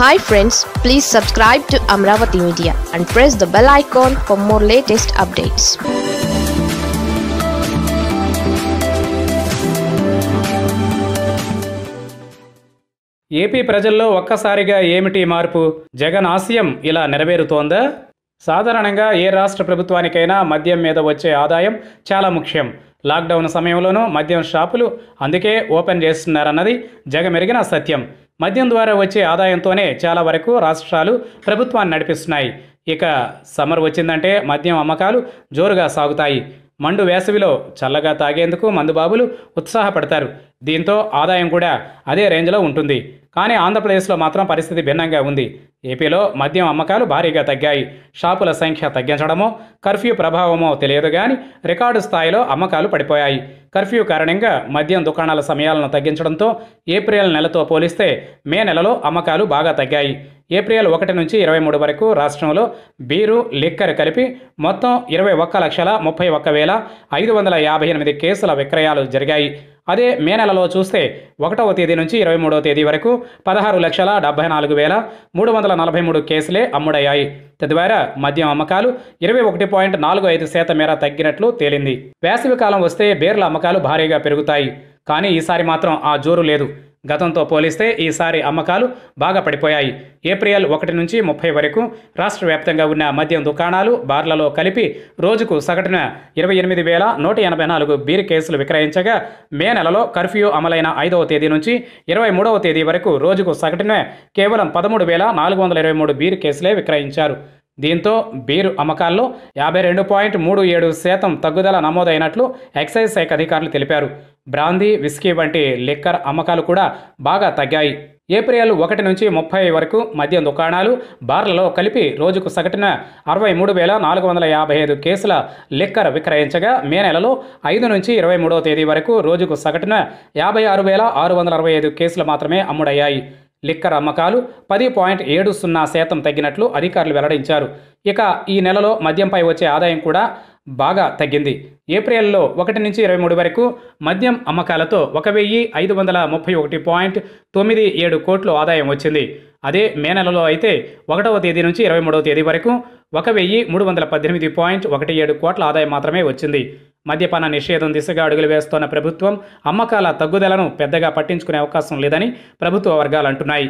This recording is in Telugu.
hi friends please subscribe to Amaravati media and press the bell icon for more latest updates AP ప్రజల్లో ఒక్కసారిగా ఏమిటి మార్పు జగన్ ఆశయం ఇలా నెరవేరుతోందా సాధారణంగా ఏ రాష్ట్ర ప్రభుత్వానికైనా మద్యం మీద వచ్చే ఆదాయం చాలా ముఖ్యం లాక్డౌన్ సమయంలోనూ మద్యం షాపులు అందుకే ఓపెన్ చేస్తున్నారన్నది జగమెరిగిన సత్యం మద్యం ద్వారా వచ్చే ఆదాయంతోనే చాలా వరకు రాష్ట్రాలు ప్రభుత్వాన్ని నడిపిస్తున్నాయి ఇక సమ్మర్ వచ్చిందంటే మద్యం అమ్మకాలు జోరుగా సాగుతాయి మండు వేసవిలో చల్లగా తాగేందుకు మందుబాబులు ఉత్సాహపడతారు దీంతో ఆదాయం కూడా అదే రేంజ్లో ఉంటుంది కానీ ఆంధ్రప్రదేశ్లో మాత్రం పరిస్థితి భిన్నంగా ఉంది ఏపీలో మద్యం అమ్మకాలు భారీగా తగ్గాయి షాపుల సంఖ్య తగ్గించడమో కర్ఫ్యూ ప్రభావమో తెలియదు కానీ రికార్డు స్థాయిలో అమ్మకాలు పడిపోయాయి కర్ఫ్యూ కారణంగా మద్యం దుకాణాల సమయాలను తగ్గించడంతో ఏప్రిల్ నెలతో పోలిస్తే మే నెలలో అమ్మకాలు బాగా తగ్గాయి ఏప్రిల్ ఒకటి నుంచి ఇరవై మూడు వరకు రాష్ట్రంలో బీరు లిక్కర్ కలిపి మొత్తం ఇరవై ఒక్క లక్షల ముప్పై ఒక్క వేల ఐదు వందల యాభై ఎనిమిది కేసుల విక్రయాలు జరిగాయి అదే మే నెలలో చూస్తే ఒకటవ తేదీ నుంచి ఇరవై మూడవ తేదీ వరకు పదహారు లక్షల డెబ్బై నాలుగు వేల మూడు వందల నలభై మూడు కేసులే అమ్ముడయ్యాయి తద్వారా మద్యం అమ్మకాలు ఇరవై ఒకటి పాయింట్ నాలుగు ఐదు శాతం మేర తగ్గినట్లు తేలింది వేసవి కాలం వస్తే బేర్ల అమ్మకాలు భారీగా పెరుగుతాయి కానీ ఈసారి మాత్రం ఆ జోరు లేదు గతంతో పోలిస్తే ఈసారి అమ్మకాలు బాగా పడిపోయాయి ఏప్రిల్ ఒకటి నుంచి ముప్పై వరకు రాష్ట్ర వ్యాప్తంగా ఉన్న మద్యం దుకాణాలు బార్లలో కలిపి రోజుకు సగటున ఇరవై ఎనిమిది వేల నూట ఎనభై నాలుగు బీర్ కేసులు విక్రయించగా మే నెలలో కర్ఫ్యూ అమలైన ఐదవ తేదీ నుంచి ఇరవై మూడవ తేదీ వరకు రోజుకు సగటున కేవలం పదమూడు వేల నాలుగు వందల ఇరవై మూడు బీర్ కేసులే విక్రయించారు దీంతో బీరు అమ్మకాల్లో యాభై రెండు పాయింట్ మూడు ఏడు శాతం తగ్గుదల నమోదైనట్లు ఎక్సైజ్ శాఖ అధికారులు తెలిపారు బ్రాందీ విస్కీ వంటి లిక్కర్ అమ్మకాలు కూడా బాగా తగ్గాయి ఏప్రిల్ ఒకటి నుంచి ముప్పై వరకు మద్యం దుకాణాలు బార్లలో కలిపి రోజుకు సగటున అరవై మూడు వేల నాలుగు వందల యాభై ఐదు కేసుల లిక్కర్ విక్రయించగా మే నెలలో ఐదు నుంచి ఇరవై మూడవ తేదీ వరకు రోజుకు సగటున యాభై ఆరు వేల ఆరు వందల అరవై ఐదు కేసులు మాత్రమే అమ్ముడయ్యాయి లిక్కర్ అమ్మకాలు పది పాయింట్ ఏడు సున్నా శాతం తగ్గినట్లు అధికారులు వెల్లడించారు ఇక ఈ నెలలో మద్యంపై వచ్చే ఆదాయం కూడా బాగా తగ్గింది ఏప్రిల్లో ఒకటి నుంచి ఇరవై మూడు వరకు మద్యం అమ్మకాలతో ఒక వెయ్యి ఐదు వందల ముప్పై ఒకటి పాయింట్ తొమ్మిది ఏడు కోట్లు ఆదాయం వచ్చింది అదే మే నెలలో అయితే ఒకటవ తేదీ నుంచి ఇరవై మూడవ తేదీ వరకు ఒక వెయ్యి మూడు వందల పద్దెనిమిది పాయింట్ ఒకటి ఏడు కోట్ల ఆదాయం మాత్రమే వచ్చింది మద్యపాన నిషేధం దిశగా అడుగులు వేస్తోన్న ప్రభుత్వం అమ్మకాల తగ్గుదలను పెద్దగా పట్టించుకునే అవకాశం లేదని ప్రభుత్వ వర్గాలు అంటున్నాయి